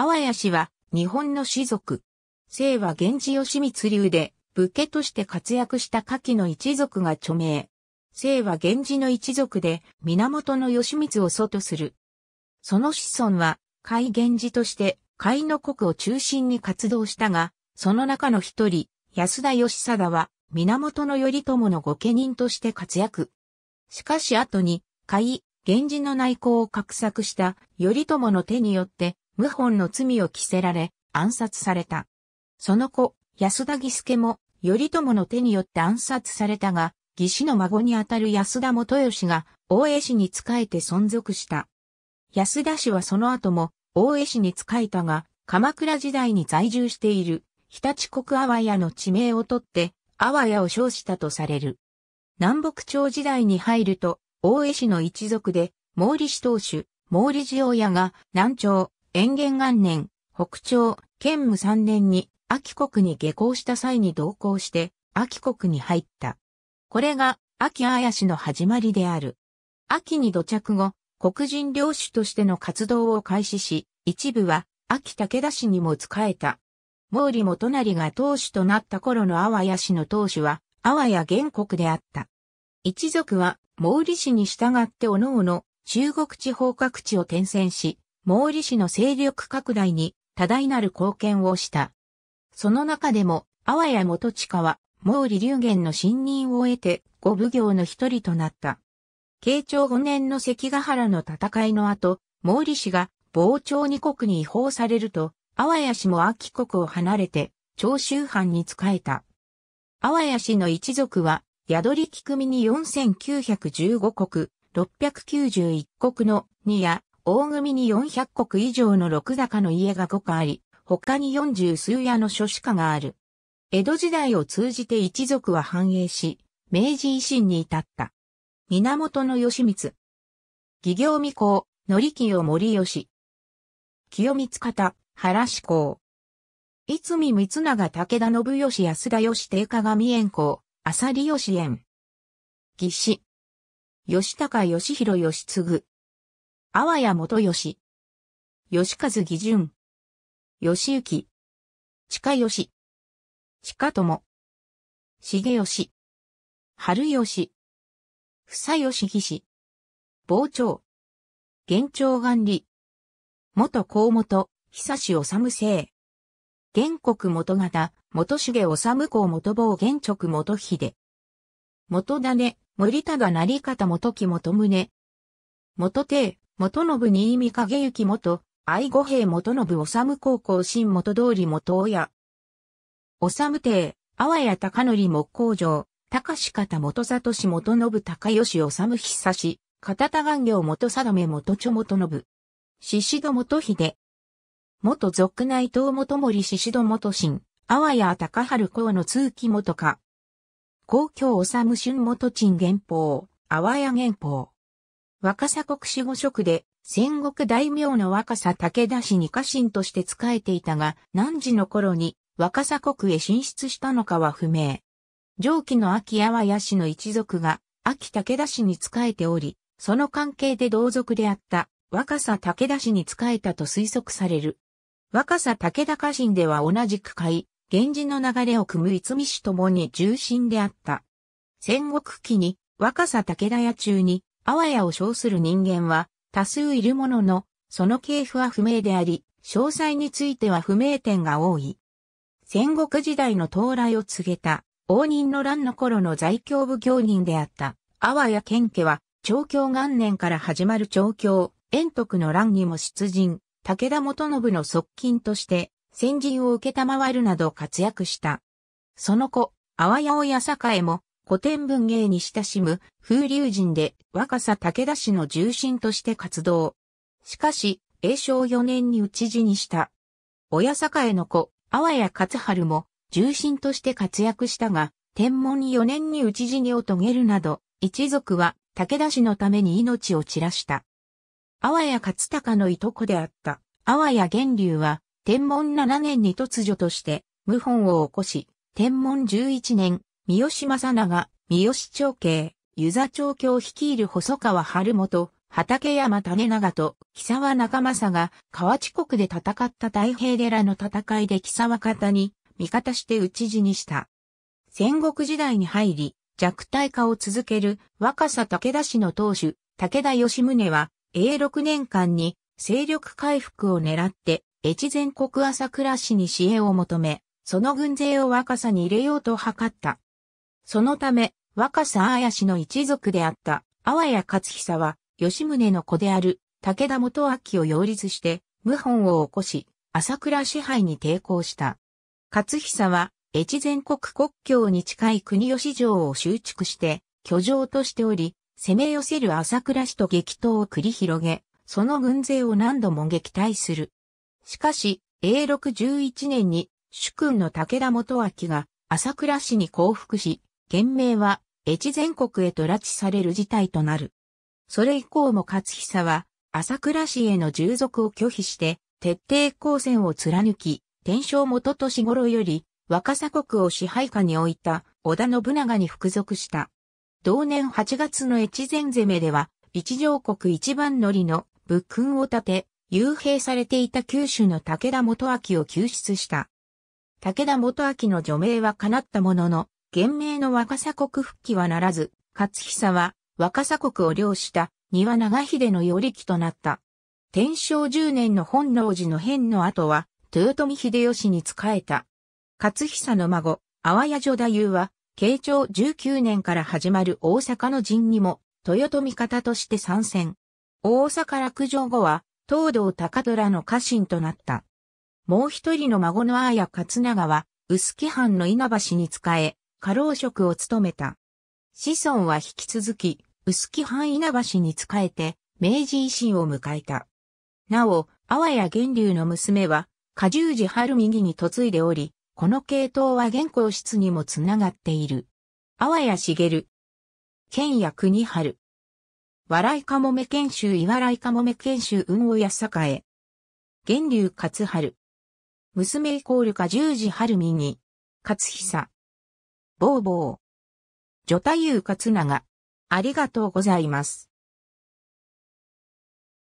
阿波谷氏は日本の士族。姓は源氏義満流で、武家として活躍した下記の一族が著名。姓は源氏の一族で、源義満を祖とする。その子孫は、海源氏として、海の国を中心に活動したが、その中の一人、安田義貞は、源頼朝の御家人として活躍。しかし後に、海、源氏の内向を画策した頼朝の手によって、謀反の罪を着せられ、暗殺された。その子、安田義助も、頼朝の手によって暗殺されたが、義士の孫にあたる安田元義が、大江氏に仕えて存続した。安田氏はその後も、大江氏に仕えたが、鎌倉時代に在住している、日立国阿波屋の地名を取って、阿波屋を称したとされる。南北朝時代に入ると、大江氏の一族で、毛利氏当主、毛利寺王屋が、南朝、延元元年、北朝、建武三年に、秋国に下校した際に同行して、秋国に入った。これが、秋氏の始まりである。秋に土着後、黒人領主としての活動を開始し、一部は、秋武田氏にも仕えた。毛利元就が当主となった頃の阿波谷氏の当主は、阿波谷原国であった。一族は、毛利氏に従って各々、中国地方各地を転戦し、毛利氏の勢力拡大に多大なる貢献をした。その中でも、阿波谷元近は、毛利龍言の信任を得て、五奉行の一人となった。慶長5年の関ヶ原の戦いの後、毛利氏が傍聴二国に違法されると、阿波谷氏も秋国を離れて、長州藩に仕えた。阿波谷氏の一族は、宿り菊見に4915国、691国の2や大組に400国以上の六高の家が5家あり、他に40数屋の諸子家がある。江戸時代を通じて一族は繁栄し、明治維新に至った。源義満。義行未公、則清森義。清光方、原志公。いつみ光長武田信義安田義定鏡園公、浅利義縁。義士。吉高義弘義継。あわや元吉。吉和義順。吉行。近吉。近友。重吉。春吉。房吉義氏。傍聴。現長元理。元高本、久し治生。元国元型、元重治公元坊原直元秀。元種、森田が成方元木元宗。元帝、元信新見影行元、愛護兵元信修高校新元通り元親。修帝、阿波屋高則木工場、高志方元里氏元信高義修久氏、片田元行元定め元著元信。宍戸元秀。元俗内藤元森宍戸元信、阿波屋高春公の通期元か。公共修春元鎮元法、阿波屋元宝。若狭国守護職で、戦国大名の若狭武田氏に家臣として仕えていたが、何時の頃に若狭国へ進出したのかは不明。上記の秋山波屋氏の一族が、秋武田氏に仕えており、その関係で同族であった若狭武田氏に仕えたと推測される。若狭武田家臣では同じく会、源氏の流れを組む逸見氏ともに重臣であった。戦国期に若狭武田屋中にあわやを称する人間は多数いるものの、その系譜は不明であり、詳細については不明点が多い。戦国時代の到来を告げた、応仁の乱の頃の在京部行人であった、阿波や賢家は、長京元年から始まる長京、遠徳の乱にも出陣、武田元信の側近として、先陣を受けたまわるなど活躍した。その子、阿波屋親栄も、古典文芸に親しむ風流人で若さ武田氏の重臣として活動。しかし、永正4年に討ち死にした。親栄の子、阿波や勝春も重臣として活躍したが、天文4年に討ち死にを遂げるなど、一族は武田氏のために命を散らした。阿波や勝隆のいとこであった、阿波や源流は、天文7年に突如として、謀反を起こし、天文11年、三好正長、三好長慶、湯座長京率いる細川春元、畠山種長と、木沢中正が、河内国で戦った太平寺の戦いで木沢方に、味方して討ち死にした。戦国時代に入り、弱体化を続ける若狭武田氏の当主、武田義宗は、永6年間に、勢力回復を狙って、越前国朝倉氏に支援を求め、その軍勢を若狭に入れようと図った。そのため、若狭綾氏の一族であった、阿波谷勝久は、吉宗の子である、武田元明を擁立して、謀反を起こし、朝倉支配に抵抗した。勝久は、越前国国境に近い国吉城を修築して、居城としており、攻め寄せる朝倉氏と激闘を繰り広げ、その軍勢を何度も撃退する。しかし、永禄11年に、主君の武田元明が朝倉氏に降伏し、県名は、越前国へと拉致される事態となる。それ以降も勝久は、朝倉氏への従属を拒否して、徹底抗戦を貫き、天正元年頃より、若狭国を支配下に置いた織田信長に服属した。同年8月の越前攻めでは、一条国一番乗りの仏訓を立て、幽閉されていた九州の武田元明を救出した。武田元明の除名は叶ったものの、元名の若狭国復帰はならず、勝久は若狭国を領した庭長秀の寄り木となった。天正10年の本能寺の変の後は、豊臣秀吉に仕えた。勝久の孫、淡谷女太夫は、慶長19年から始まる大阪の陣にも、豊臣方として参戦。大阪落城後は、東道高虎の家臣となった。もう一人の孫の綾勝長は、薄木藩の稲橋に仕え、家老職を務めた。子孫は引き続き、薄木藩稲橋に仕えて、明治維新を迎えた。なお、阿波や源流の娘は、下十寺春右に嫁いでおり、この系統は現皇室にもつながっている。阿波や茂、剣や国春。笑いかもめ研修い笑いかもめ研修運をやさかえ。源流勝春。娘イコール下十字春右。勝久。ボーボー。女太夫勝長。ありがとうございます。